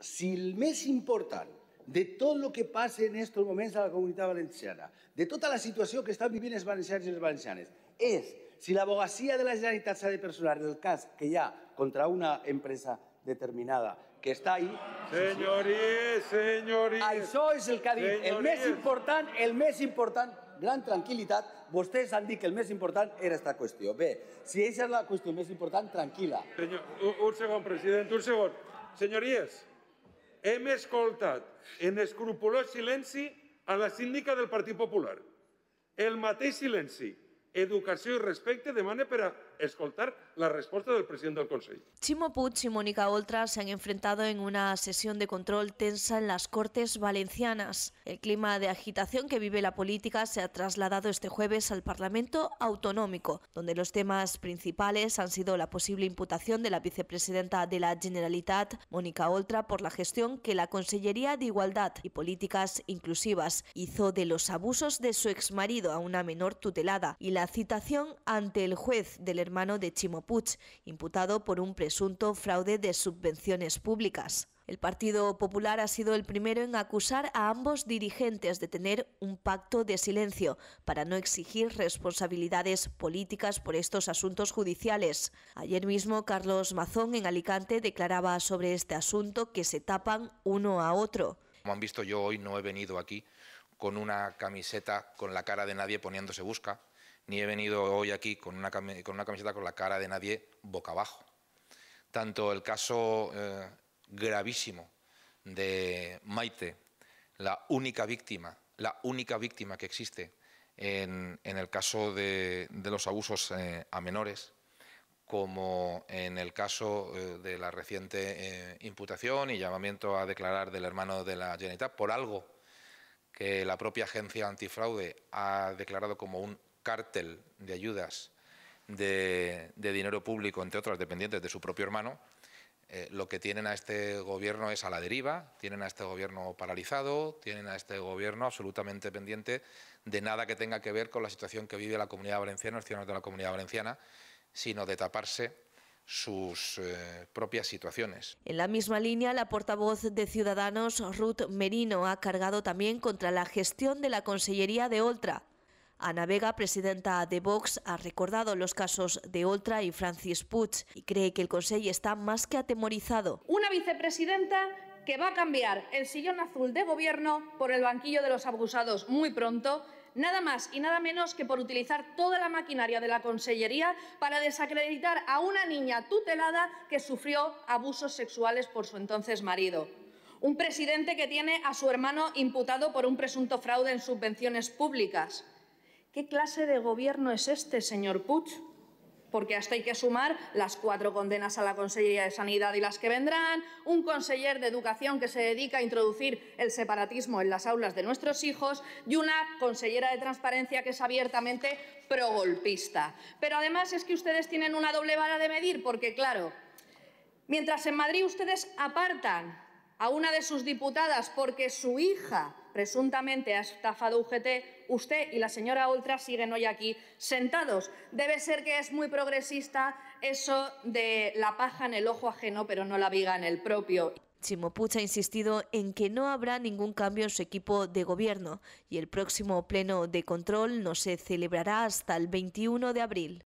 si el més important de tot el que passa en aquests moments a la comunitat valenciana, de tota la situació que estan vivint els valencians i les valencianes, és si l'abogacia de la Generalitat s'ha de personar en el cas que hi ha contra una empresa determinada que està ahí... Senyories, senyories... Això és el que ha dit. Senyories. El més important, el més important, gran tranquil·litat, vostès han dit que el més important era aquesta qüestió. Bé, si aquesta és la qüestió més important, tranquil·la. Senyor, un, un segon, president, un segon. Senyories, hem escoltat en escrupulós silenci a la síndica del Partit Popular. El mateix silenci, educació i respecte demana per a escoltar la respuesta del presidente del Consejo. Chimo Puig y Mónica Oltra se han enfrentado en una sesión de control tensa en las Cortes Valencianas. El clima de agitación que vive la política se ha trasladado este jueves al Parlamento Autonómico, donde los temas principales han sido la posible imputación de la vicepresidenta de la Generalitat, Mónica Oltra, por la gestión que la Consellería de Igualdad y Políticas Inclusivas hizo de los abusos de su exmarido a una menor tutelada y la citación ante el juez del hermano hermano de Chimo imputado por un presunto fraude de subvenciones públicas. El Partido Popular ha sido el primero en acusar a ambos dirigentes de tener un pacto de silencio para no exigir responsabilidades políticas por estos asuntos judiciales. Ayer mismo Carlos Mazón en Alicante declaraba sobre este asunto que se tapan uno a otro. Como han visto yo hoy no he venido aquí con una camiseta con la cara de nadie poniéndose busca ni he venido hoy aquí con una, camiseta con la cara de nadie boca abajo. Tanto el caso eh, gravísimo de Maite, la única víctima, la única víctima que existe en, el caso de, los abusos eh, a menores, como en el caso eh, de la reciente imputación y llamamiento a declarar del hermano de la Generalitat por algo que la propia agencia antifraude ha declarado como un cártel de ayudas de, dinero público, entre otras dependientes de su propio hermano, eh, lo que tienen a este gobierno es a la deriva, tienen a este gobierno paralizado, tienen a este gobierno absolutamente pendiente de nada que tenga que ver con la situación que vive la comunidad valenciana, los ciudadanos de la comunidad valenciana, sino de taparse sus eh, propias situaciones. En la misma línea, la portavoz de Ciudadanos, Ruth Merino, ha cargado también contra la gestión de la Consellería de Oltra, Ana Vega, presidenta de Vox, ha recordado los casos de Oltra y Francis Puig y cree que el Consejo está más que atemorizado. Una vicepresidenta que va a cambiar el sillón azul de gobierno por el banquillo de los abusados muy pronto, nada más y nada menos que por utilizar toda la maquinaria de la Consellería para desacreditar a una niña tutelada que sufrió abusos sexuales por su entonces marido. Un presidente que tiene a su hermano imputado por un presunto fraude en subvenciones públicas ¿Qué clase de gobierno es este, señor Putsch? Porque hasta hay que sumar las cuatro condenas a la Consellería de Sanidad y las que vendrán, un conseller de Educación que se dedica a introducir el separatismo en las aulas de nuestros hijos y una consellera de Transparencia que es abiertamente progolpista. Pero además es que ustedes tienen una doble vara de medir, porque claro, mientras en Madrid ustedes apartan a una de sus diputadas porque su hija presuntamente ha estafado UGT, usted y la señora ultra siguen hoy aquí sentados. Debe ser que es muy progresista eso de la paja en el ojo ajeno, pero no la viga en el propio. Chimopuch ha insistido en que no habrá ningún cambio en su equipo de gobierno y el próximo pleno de control no se celebrará hasta el 21 de abril.